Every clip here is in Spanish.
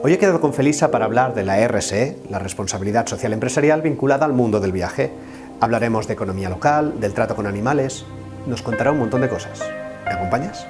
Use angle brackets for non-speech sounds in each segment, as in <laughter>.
Hoy he quedado con Felisa para hablar de la RSE, la responsabilidad social empresarial vinculada al mundo del viaje. Hablaremos de economía local, del trato con animales, nos contará un montón de cosas. ¿Me acompañas?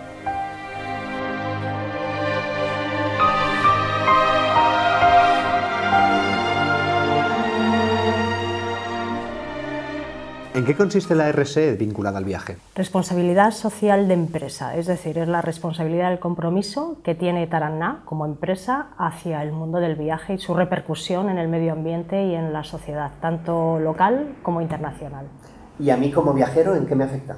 ¿En qué consiste la RSE vinculada al viaje? Responsabilidad social de empresa, es decir, es la responsabilidad del compromiso que tiene Taraná como empresa hacia el mundo del viaje y su repercusión en el medio ambiente y en la sociedad, tanto local como internacional. ¿Y a mí como viajero en qué me afecta?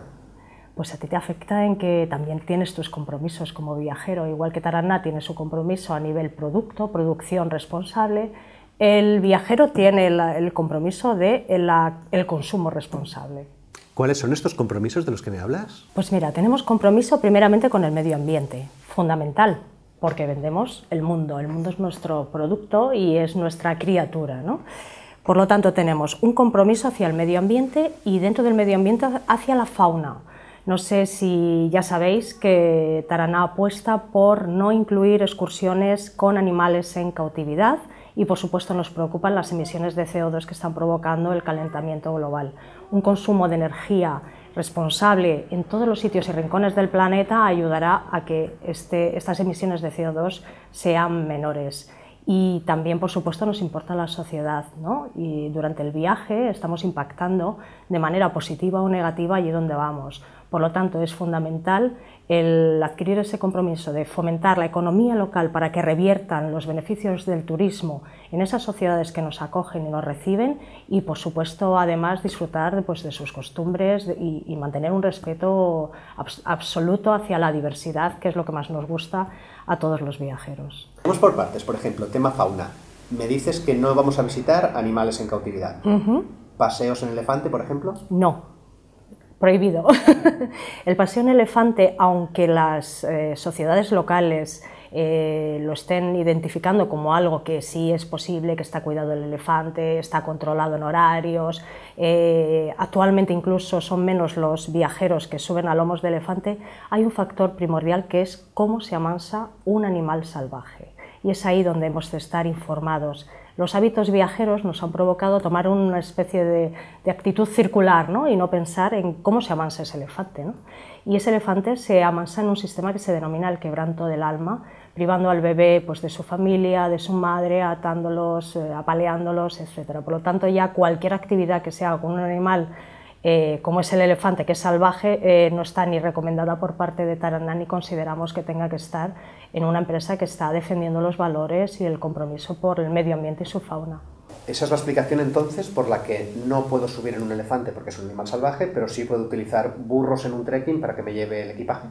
pues a ti te afecta en que también tienes tus compromisos como viajero, igual que Taranna tiene su compromiso a nivel producto, producción responsable, el viajero tiene el, compromiso de el consumo responsable. ¿Cuáles son estos compromisos de los que me hablas? Pues mira, tenemos compromiso primeramente con el medio ambiente, fundamental, porque vendemos el mundo, el mundo es nuestro producto y es nuestra criatura, ¿no? Por lo tanto, tenemos un compromiso hacia el medio ambiente y dentro del medio ambiente hacia la fauna. No sé si ya sabéis que Taraná apuesta por no incluir excursiones con animales en cautividad, y por supuesto nos preocupan las emisiones de CO2 que están provocando el calentamiento global. Un consumo de energía responsable en todos los sitios y rincones del planeta ayudará a que este, estas emisiones de CO2 sean menores. Y también, por supuesto, nos importa la sociedad. ¿no? Y durante el viaje estamos impactando de manera positiva o negativa allí donde vamos. Por lo tanto, es fundamental el adquirir ese compromiso de fomentar la economía local para que reviertan los beneficios del turismo en esas sociedades que nos acogen y nos reciben y, por supuesto, además disfrutar pues, de sus costumbres y, mantener un respeto absoluto hacia la diversidad, que es lo que más nos gusta a todos los viajeros. Vamos por partes, por ejemplo, tema fauna. Me dices que no vamos a visitar animales en cautividad. ¿Paseos en elefante, por ejemplo? No prohibido. <laughs> el paseo en elefante, aunque las eh, sociedades locales eh, lo estén identificando como algo que sí es posible, que está cuidado el elefante, está controlado en horarios, eh, actualmente incluso son menos los viajeros que suben a lomos de elefante, hay un factor primordial que es cómo se amansa un animal salvaje. Y es ahí donde hemos de estar informados los hábitos viajeros nos han provocado tomar una especie de, actitud circular ¿no? y no pensar en cómo se avanza ese elefante. Y ese elefante se avanza en un sistema que se denomina el quebranto del alma, privando al bebé pues, de su familia, de su madre, atándolos, eh, apaleándolos, etc. Por lo tanto, ya cualquier actividad que se haga con un animal eh, como es el elefante que es salvaje, eh, no está ni recomendada por parte de Tarandá ni consideramos que tenga que estar en una empresa que está defendiendo los valores y el compromiso por el medio ambiente y su fauna. Esa es la explicación entonces por la que no puedo subir en un elefante porque es un animal salvaje, pero sí puedo utilizar burros en un trekking para que me lleve el equipaje.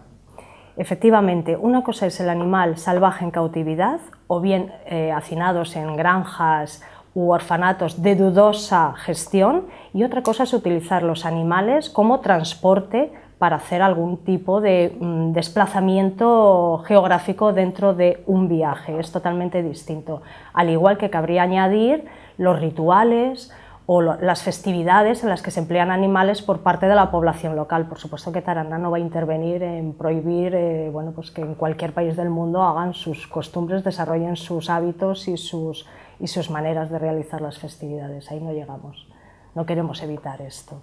Efectivamente, una cosa es el animal salvaje en cautividad o bien eh, hacinados en granjas orfanatos de dudosa gestión y otra cosa es utilizar los animales como transporte para hacer algún tipo de mm, desplazamiento geográfico dentro de un viaje. Es totalmente distinto. Al igual que cabría añadir los rituales o las festividades en las que se emplean animales por parte de la población local. Por supuesto que Taraná no va a intervenir en prohibir eh, bueno, pues que en cualquier país del mundo hagan sus costumbres, desarrollen sus hábitos y sus y sus maneras de realizar las festividades. Ahí no llegamos. No queremos evitar esto.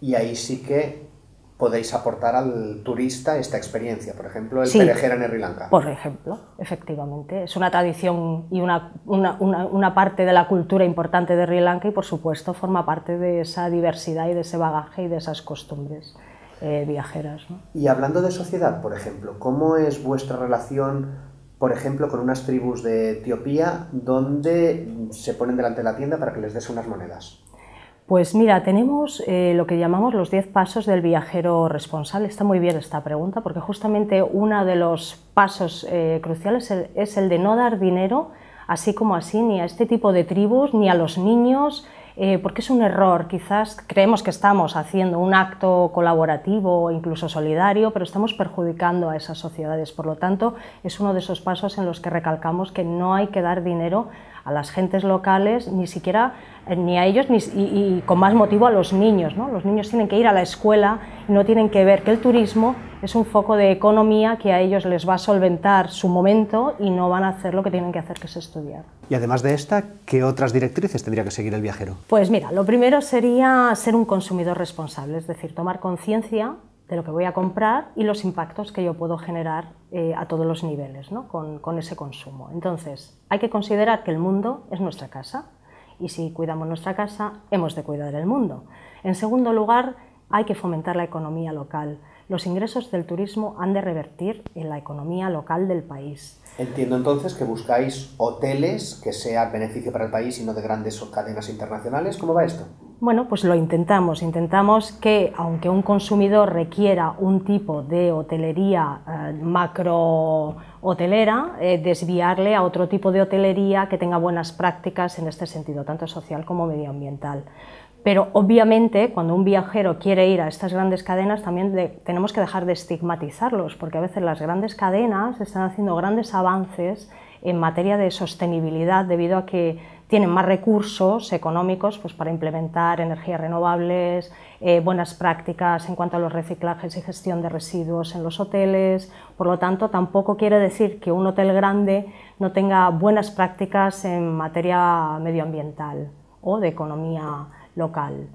Y ahí sí que podéis aportar al turista esta experiencia, por ejemplo, el sí, en Sri Lanka. Por ejemplo, efectivamente. Es una tradición y una, una, una, parte de la cultura importante de Sri Lanka y, por supuesto, forma parte de esa diversidad y de ese bagaje y de esas costumbres eh, viajeras. Y hablando de sociedad, por ejemplo, ¿cómo es vuestra relación por ejemplo, con unas tribus de Etiopía donde se ponen delante de la tienda para que les des unas monedas? Pues mira, tenemos eh, lo que llamamos los 10 pasos del viajero responsable. Está muy bien esta pregunta porque justamente uno de los pasos eh, cruciales es el de no dar dinero, así como así, ni a este tipo de tribus, ni a los niños, eh, porque es un error. Quizás creemos que estamos haciendo un acto colaborativo o incluso solidario, pero estamos perjudicando a esas sociedades. Por lo tanto, es uno de esos pasos en los que recalcamos que no hay que dar dinero a las gentes locales, ni siquiera eh, ni a ellos, y, con más motivo a los niños. ¿no? Los niños tienen que ir a la escuela y no tienen que ver que el turismo es un foco de economía que a ellos les va a solventar su momento y no van a hacer lo que tienen que hacer, que es estudiar. Y además de esta, ¿qué otras directrices tendría que seguir el viajero? Pues mira, lo primero sería ser un consumidor responsable, es decir, tomar conciencia de lo que voy a comprar y los impactos que yo puedo generar eh, a todos los niveles con, con, ese consumo. Entonces, hay que considerar que el mundo es nuestra casa y si cuidamos nuestra casa, hemos de cuidar el mundo. En segundo lugar, hay que fomentar la economía local. Los ingresos del turismo han de revertir en la economía local del país. Entiendo entonces que buscáis hoteles que sea beneficio para el país y no de grandes cadenas internacionales. ¿Cómo va esto? Bueno, pues lo intentamos. Intentamos que, aunque un consumidor requiera un tipo de hotelería eh, macro hotelera, eh, desviarle a otro tipo de hotelería que tenga buenas prácticas en este sentido, tanto social como medioambiental. Pero obviamente cuando un viajero quiere ir a estas grandes cadenas también tenemos que dejar de estigmatizarlos, porque a veces las grandes cadenas están haciendo grandes avances en materia de sostenibilidad debido a que tienen más recursos económicos pues, para implementar energías renovables, eh, buenas prácticas en cuanto a los reciclajes y gestión de residuos en los hoteles. Por lo tanto, tampoco quiere decir que un hotel grande no tenga buenas prácticas en materia medioambiental o de economía local.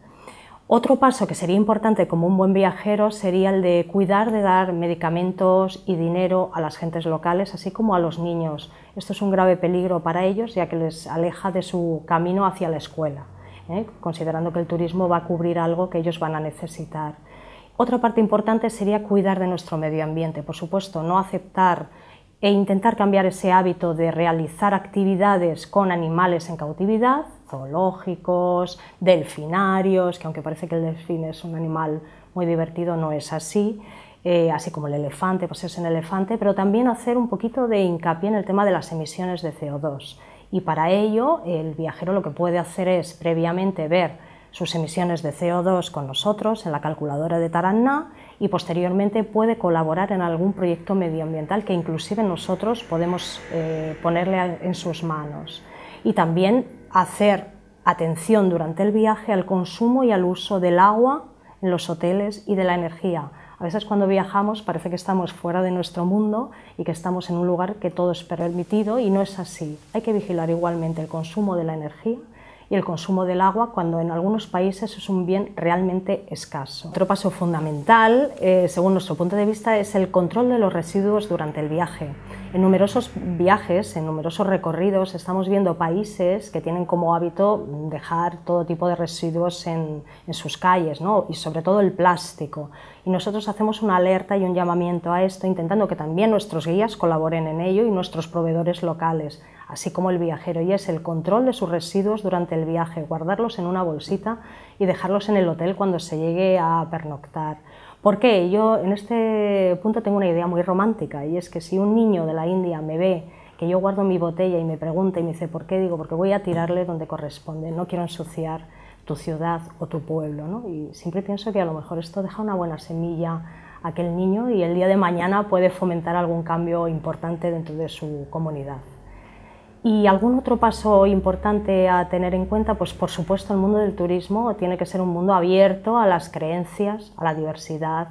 Otro paso que sería importante como un buen viajero sería el de cuidar de dar medicamentos y dinero a las gentes locales, así como a los niños. Esto es un grave peligro para ellos, ya que les aleja de su camino hacia la escuela, ¿eh? considerando que el turismo va a cubrir algo que ellos van a necesitar. Otra parte importante sería cuidar de nuestro medio ambiente, por supuesto, no aceptar e intentar cambiar ese hábito de realizar actividades con animales en cautividad zoológicos, delfinarios, que aunque parece que el delfín es un animal muy divertido, no es así, eh, así como el elefante, pues es un elefante, pero también hacer un poquito de hincapié en el tema de las emisiones de CO2. Y para ello, el viajero lo que puede hacer es previamente ver sus emisiones de CO2 con nosotros en la calculadora de Taraná y posteriormente puede colaborar en algún proyecto medioambiental que inclusive nosotros podemos eh, ponerle en sus manos. Y también hacer atención durante el viaje al consumo y al uso del agua en los hoteles y de la energía. A veces cuando viajamos parece que estamos fuera de nuestro mundo y que estamos en un lugar que todo es permitido y no es así. Hay que vigilar igualmente el consumo de la energía y el consumo del agua cuando en algunos países es un bien realmente escaso. Otro paso fundamental, eh, según nuestro punto de vista, es el control de los residuos durante el viaje. En numerosos viajes, en numerosos recorridos, estamos viendo países que tienen como hábito dejar todo tipo de residuos en, en sus calles ¿no? y sobre todo el plástico. Y nosotros hacemos una alerta y un llamamiento a esto, intentando que también nuestros guías colaboren en ello y nuestros proveedores locales, así como el viajero, y es el control de sus residuos durante el viaje, guardarlos en una bolsita y dejarlos en el hotel cuando se llegue a pernoctar. ¿Por qué? Yo en este punto tengo una idea muy romántica y es que si un niño de la India me ve que yo guardo mi botella y me pregunta y me dice por qué, digo porque voy a tirarle donde corresponde, no quiero ensuciar tu ciudad o tu pueblo. ¿no? Y siempre pienso que a lo mejor esto deja una buena semilla a aquel niño y el día de mañana puede fomentar algún cambio importante dentro de su comunidad. Y algún otro paso importante a tener en cuenta, pues por supuesto el mundo del turismo tiene que ser un mundo abierto a las creencias, a la diversidad,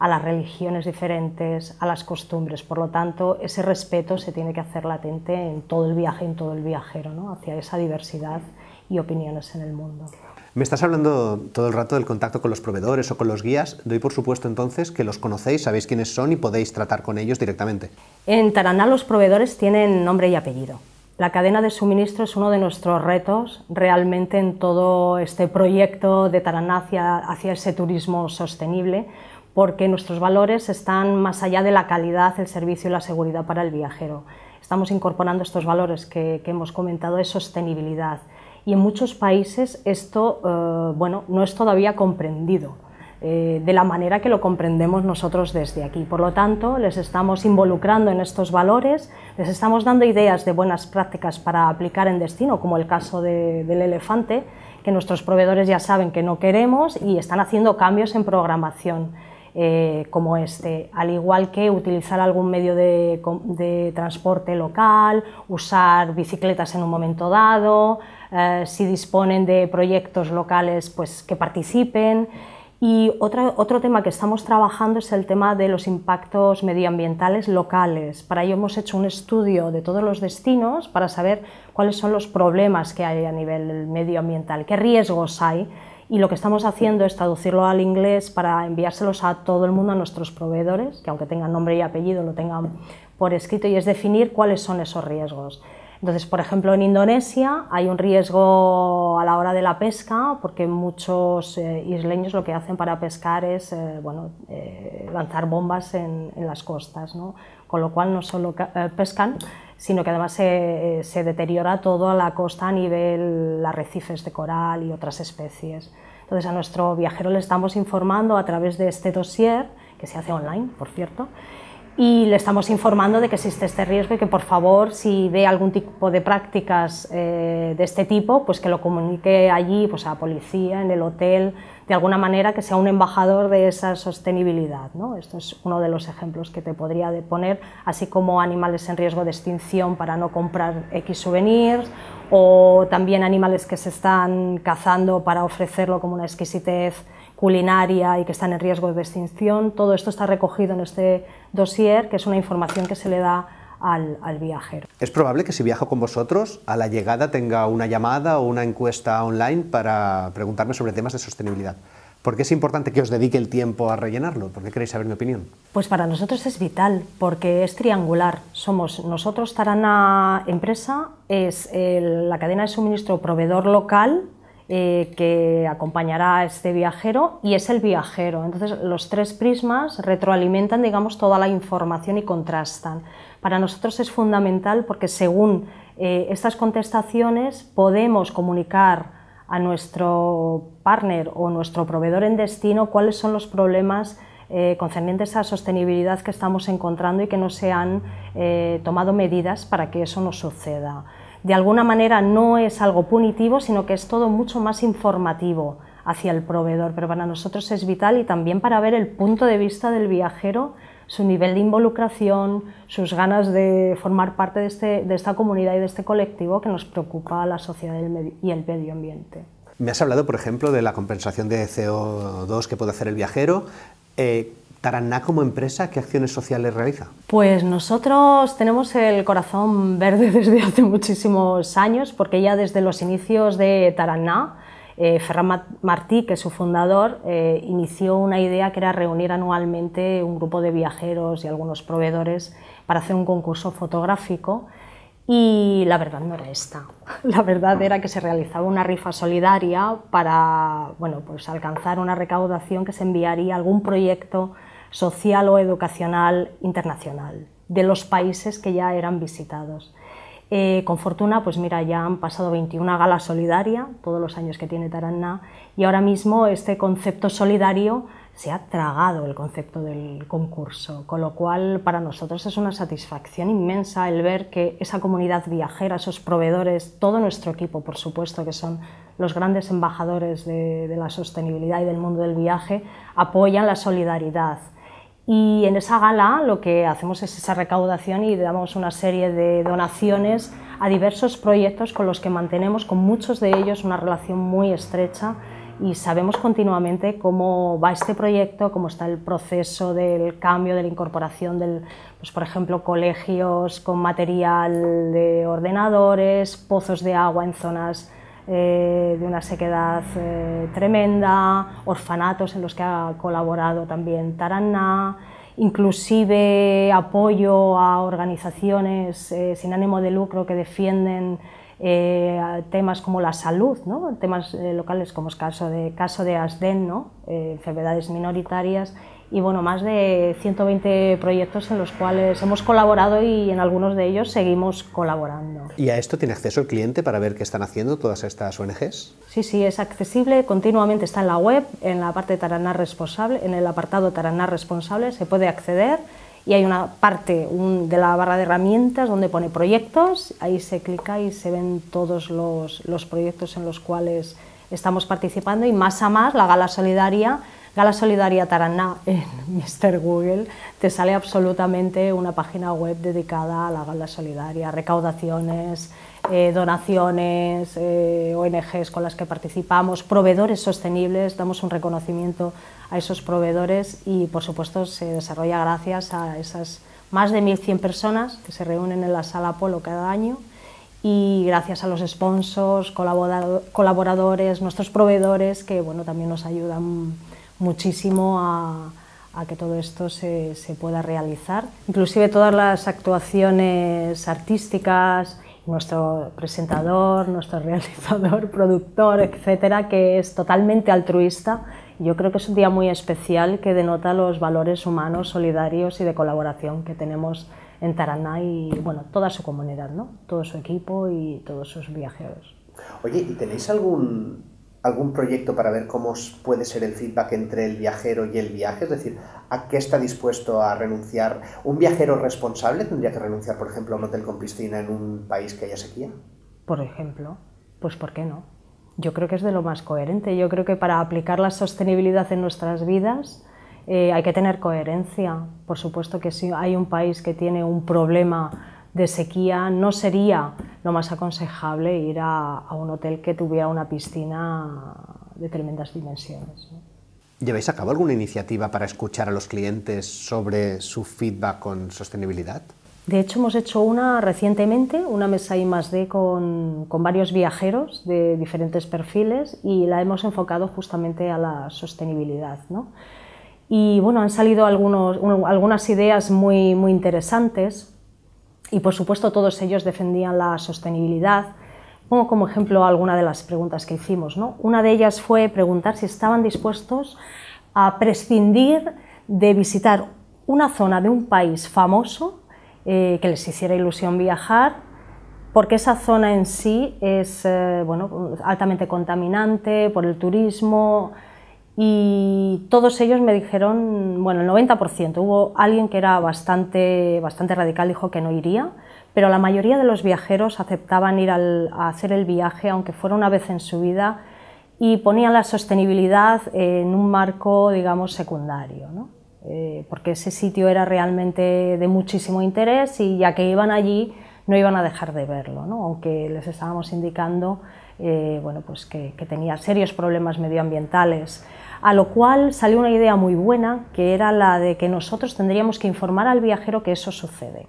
a las religiones diferentes, a las costumbres. Por lo tanto, ese respeto se tiene que hacer latente en todo el viaje, en todo el viajero, ¿no? hacia esa diversidad y opiniones en el mundo. Me estás hablando todo el rato del contacto con los proveedores o con los guías. Doy por supuesto entonces que los conocéis, sabéis quiénes son y podéis tratar con ellos directamente. En Taraná los proveedores tienen nombre y apellido. La cadena de suministro es uno de nuestros retos realmente en todo este proyecto de Taraná hacia, ese turismo sostenible, porque nuestros valores están más allá de la calidad, el servicio y la seguridad para el viajero. Estamos incorporando estos valores que, que hemos comentado de sostenibilidad, y en muchos países esto eh, bueno, no es todavía comprendido eh, de la manera que lo comprendemos nosotros desde aquí. Por lo tanto, les estamos involucrando en estos valores, les estamos dando ideas de buenas prácticas para aplicar en destino, como el caso del elefante, que nuestros proveedores ya saben que no queremos y están haciendo cambios en programación. Eh, como este, al igual que utilizar algún medio de, de transporte local, usar bicicletas en un momento dado, eh, si disponen de proyectos locales, pues que participen. Y otro, otro tema que estamos trabajando es el tema de los impactos medioambientales locales. Para ello hemos hecho un estudio de todos los destinos para saber cuáles son los problemas que hay a nivel medioambiental, qué riesgos hay. Y lo que estamos haciendo es traducirlo al inglés para enviárselos a todo el mundo, a nuestros proveedores, que aunque tengan nombre y apellido lo tengan por escrito, y es definir cuáles son esos riesgos. Entonces, por ejemplo, en Indonesia hay un riesgo a la hora de la pesca porque muchos eh, isleños lo que hacen para pescar es eh, bueno, eh, lanzar bombas en, las costas, ¿no? con lo cual no solo pescan, sino que además se, se deteriora toda la costa a nivel arrecifes de coral y otras especies. Entonces a nuestro viajero le estamos informando a través de este dossier, que se hace online, por cierto, y le estamos informando de que existe este riesgo y que por favor si ve algún tipo de prácticas eh, de este tipo pues que lo comunique allí pues a la policía en el hotel de alguna manera que sea un embajador de esa sostenibilidad ¿no? esto es uno de los ejemplos que te podría poner así como animales en riesgo de extinción para no comprar x souvenirs o también animales que se están cazando para ofrecerlo como una exquisitez culinaria y que están en riesgo de extinción. Todo esto está recogido en este dossier, que es una información que se le da al, viajero. ¿Es probable que si viajo con vosotros, a la llegada tenga una llamada o una encuesta online para preguntarme sobre temas de sostenibilidad? ¿Por qué es importante que os dedique el tiempo a rellenarlo? ¿Por qué queréis saber mi opinión? Pues para nosotros es vital, porque es triangular. Somos nosotros, Tarana Empresa, es la cadena de suministro proveedor local eh, que acompañará a este viajero y es el viajero. Entonces, los tres prismas retroalimentan, digamos, toda la información y contrastan. Para nosotros es fundamental porque según eh, estas contestaciones podemos comunicar a nuestro partner o nuestro proveedor en destino cuáles son los problemas eh, concernientes a la sostenibilidad que estamos encontrando y que no se han tomado medidas para que eso no suceda de alguna manera no es algo punitivo, sino que es todo mucho más informativo hacia el proveedor, pero para nosotros es vital y también para ver el punto de vista del viajero, su nivel de involucración, sus ganas de formar parte de, este, esta comunidad y de este colectivo que nos preocupa a la sociedad y el medio ambiente. Me has hablado, por ejemplo, de la compensación de CO2 que puede hacer el viajero. Eh, Taraná como empresa, ¿qué acciones sociales realiza? Pues nosotros tenemos el corazón verde <laughs> desde hace muchísimos años, porque ya desde los inicios de Taraná, eh, Ferran Martí, que es su fundador, eh, inició una idea que era reunir anualmente un grupo de viajeros y algunos proveedores para hacer un concurso fotográfico. Y la verdad no era esta. <laughs> La verdad era que se realizaba una rifa solidaria para bueno, pues alcanzar una recaudación que se enviaría a algún proyecto social o educacional internacional de los países que ya eran visitados. Eh, con fortuna, pues mira, ya han pasado 21 galas solidaria, todos los años que tiene Taranna, y ahora mismo este concepto solidario se ha tragado el concepto del concurso, con lo cual para nosotros es una satisfacción inmensa el ver que esa comunidad viajera, esos proveedores, todo nuestro equipo, por supuesto, que son los grandes embajadores de la sostenibilidad y del mundo del viaje, apoyan la solidaridad y en esa gala lo que hacemos es esa recaudación y damos una serie de donaciones a diversos proyectos con los que mantenemos con muchos de ellos una relación muy estrecha y sabemos continuamente cómo va este proyecto, cómo está el proceso del cambio, de la incorporación del, pues por ejemplo, colegios con material de ordenadores, pozos de agua en zonas eh, de una sequedad eh, tremenda, orfanatos en los que ha colaborado también Taraná, inclusive apoyo a organizaciones eh, sin ánimo de lucro que defienden temas como la salud, temas locales como es caso de, caso de ASDEN, enfermedades minoritarias, y bueno, más de 120 proyectos en los cuales hemos colaborado y en algunos de ellos seguimos colaborando. ¿Y a esto tiene acceso el cliente para ver qué están haciendo todas estas ONGs? Sí, sí, es accesible, continuamente está en la web, en la parte de Responsable, en el apartado Taraná Responsable se puede acceder y hay una parte de la barra de herramientas donde pone proyectos, ahí se clica y se ven todos los, los proyectos en los cuales estamos participando y más a más la gala solidaria Gala Solidaria Taraná en <laughs> Mr. Google, te sale absolutamente una página web dedicada a la Gala Solidaria, recaudaciones, eh, donaciones, eh, ONGs con las que participamos, proveedores sostenibles, damos un reconocimiento a esos proveedores y por supuesto se desarrolla gracias a esas más de 1.100 personas que se reúnen en la sala Polo cada año y gracias a los sponsors, colaboradores, nuestros proveedores que bueno, también nos ayudan muchísimo a, que todo esto se, pueda realizar. Inclusive todas las actuaciones artísticas, nuestro presentador, nuestro <laughs> realizador, productor, etcétera, que es totalmente altruista. Yo creo que es un día muy especial que denota los valores humanos, solidarios y de colaboración que tenemos en Taraná y bueno, toda su comunidad, ¿no? todo su equipo y todos sus viajeros. Oye, ¿y tenéis algún algún proyecto para ver cómo puede ser el feedback entre el viajero y el viaje, es decir, a qué está dispuesto a renunciar. ¿Un viajero responsable tendría que renunciar, por ejemplo, a un hotel con piscina en un país que haya sequía? Por ejemplo, pues ¿por qué no? Yo creo que es de lo más coherente. Yo creo que para aplicar la sostenibilidad en nuestras vidas eh, hay que tener coherencia. Por supuesto que si hay un país que tiene un problema de sequía, no sería lo más aconsejable ir a, un hotel que tuviera una piscina de tremendas dimensiones. ¿no? ¿Lleváis a cabo alguna iniciativa para escuchar a los clientes sobre su feedback con sostenibilidad? De hecho, hemos hecho una recientemente, una mesa I D con, varios viajeros de diferentes perfiles y la hemos enfocado justamente a la sostenibilidad. ¿no? Y bueno, han salido algunos, algunas ideas muy, muy interesantes y por supuesto todos ellos defendían la sostenibilidad. Pongo como ejemplo alguna de las preguntas que hicimos. Una de ellas fue preguntar si estaban dispuestos a prescindir de visitar una zona de un país famoso eh, que les hiciera ilusión viajar porque esa zona en sí es eh, bueno, altamente contaminante por el turismo, y todos ellos me dijeron, bueno, el 90%, hubo alguien que era bastante, bastante radical, dijo que no iría, pero la mayoría de los viajeros aceptaban ir a hacer el viaje, aunque fuera una vez en su vida, y ponían la sostenibilidad en un marco, digamos, secundario, ¿no? Eh, porque ese sitio era realmente de muchísimo interés y ya que iban allí no iban a dejar de verlo, ¿no? aunque les estábamos indicando eh, bueno, pues que tenía serios problemas medioambientales a lo cual salió una idea muy buena, que era la de que nosotros tendríamos que informar al viajero que eso sucede,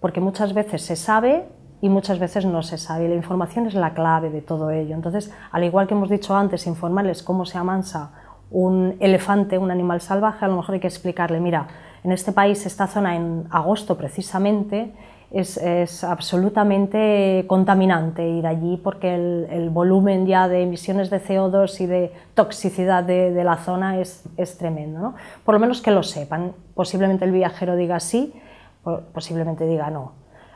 porque muchas veces se sabe y muchas veces no se sabe, y la información es la clave de todo ello. Entonces, al igual que hemos dicho antes, informarles cómo se amansa un elefante, un animal salvaje, a lo mejor hay que explicarle, mira, en este país, esta zona en agosto precisamente, es, absolutamente contaminante ir allí porque el, volumen ya de emisiones de CO2 y de toxicidad de, la zona es, tremendo. Por lo menos que lo sepan. Posiblemente el viajero diga sí, posiblemente diga no.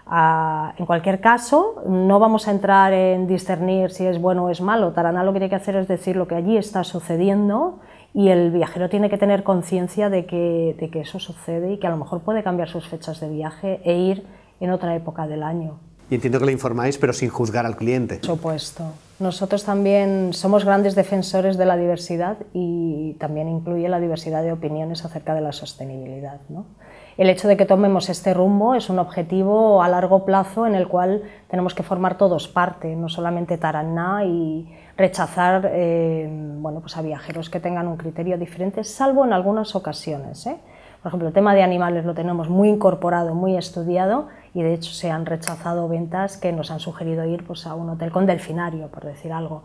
Ah, en cualquier caso, no vamos a entrar en discernir si es bueno o es malo. Taraná lo que tiene que hacer es decir lo que allí está sucediendo y el viajero tiene que tener conciencia de que, de que eso sucede y que a lo mejor puede cambiar sus fechas de viaje e ir en otra época del año. Y entiendo que le informáis, pero sin juzgar al cliente. Por supuesto. Nosotros también somos grandes defensores de la diversidad y también incluye la diversidad de opiniones acerca de la sostenibilidad. ¿no? El hecho de que tomemos este rumbo es un objetivo a largo plazo en el cual tenemos que formar todos parte, no solamente Taraná y rechazar eh, bueno, pues a viajeros que tengan un criterio diferente, salvo en algunas ocasiones. ¿eh? Por ejemplo, el tema de animales lo tenemos muy incorporado, muy estudiado y de hecho se han rechazado ventas que nos han sugerido ir pues, a un hotel con delfinario, por decir algo.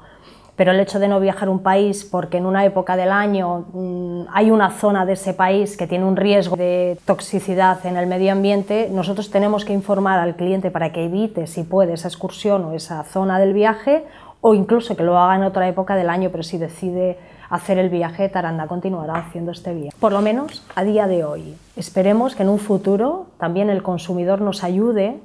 Pero el hecho de no viajar a un país porque en una época del año mm, hay una zona de ese país que tiene un riesgo de toxicidad en el medio ambiente, nosotros tenemos que informar al cliente para que evite, si puede, esa excursión o esa zona del viaje o incluso que lo haga en otra época del año, pero si decide hacer el viaje Taranda, continuará haciendo este viaje. Por lo menos a día de hoy. Esperemos que en un futuro también el consumidor nos ayude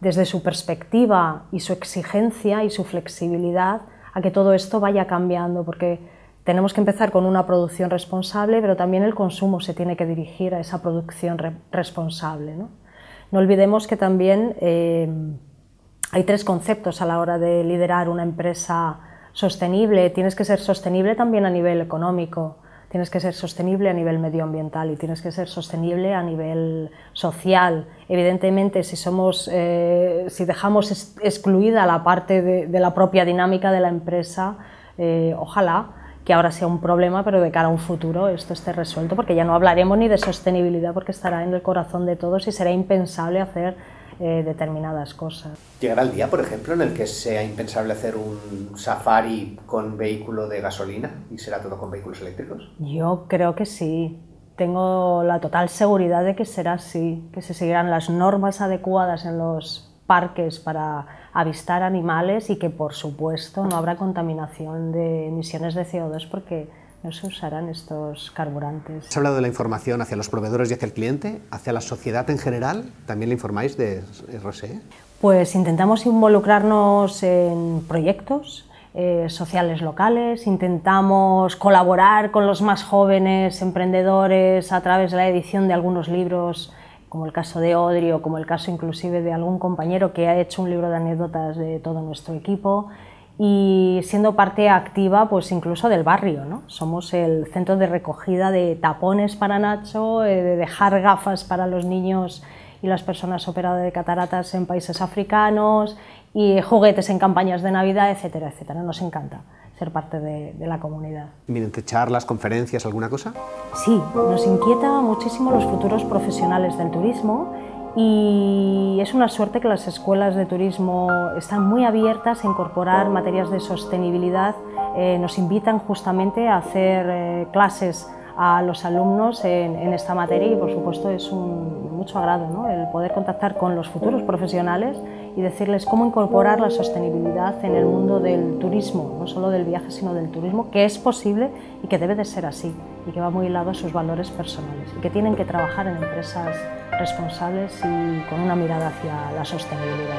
desde su perspectiva y su exigencia y su flexibilidad a que todo esto vaya cambiando, porque tenemos que empezar con una producción responsable, pero también el consumo se tiene que dirigir a esa producción responsable. ¿no? olvidemos que también eh, hay tres conceptos a la hora de liderar una empresa sostenible, tienes que ser sostenible también a nivel económico, tienes que ser sostenible a nivel medioambiental y tienes que ser sostenible a nivel social. Evidentemente, si, eh, dejamos excluida la parte de, la propia dinámica de la empresa, eh, ojalá que ahora sea un problema, pero de cara a un futuro esto esté resuelto, porque ya no hablaremos ni de sostenibilidad, porque estará en el corazón de todos y será impensable hacer eh, determinadas cosas. ¿Llegará el día, por ejemplo, en el que sea impensable hacer un safari con vehículo de gasolina y será todo con vehículos eléctricos? Yo creo que sí. Tengo la total seguridad de que será así, que se seguirán las normas adecuadas en los parques para avistar animales y que, por supuesto, no habrá contaminación de emisiones de CO2 porque se usarán estos carburantes. Has hablado de la información hacia los proveedores y hacia el cliente, hacia la sociedad en general. ¿También le informáis de RSE? Pues intentamos involucrarnos en proyectos, eh, sociales locales, intentamos colaborar con los más jóvenes emprendedores a través de la edición de algunos libros, como el caso de Odri o como el caso inclusive de algún compañero que ha hecho un libro de anécdotas de todo nuestro equipo y siendo parte activa pues incluso del barrio. ¿no? Somos el centro de recogida de tapones para Nacho, eh, de dejar gafas para los niños y las personas operadas de cataratas en países africanos y juguetes en campañas de Navidad, etcétera, etcétera. Nos encanta ser parte de, la comunidad. ¿Mediante charlas, conferencias, alguna cosa? Sí, nos inquieta muchísimo los futuros profesionales del turismo y es una suerte que las escuelas de turismo están muy abiertas a incorporar materias de sostenibilidad. Eh, nos invitan justamente a hacer eh, clases a los alumnos en, esta materia y por supuesto es un mucho agrado el poder contactar con los futuros profesionales y decirles cómo incorporar la sostenibilidad en el mundo del turismo, no solo del viaje, sino del turismo, que es posible y que debe de ser así y que va muy lado a sus valores personales y que tienen que trabajar en empresas responsables y con una mirada hacia la sostenibilidad.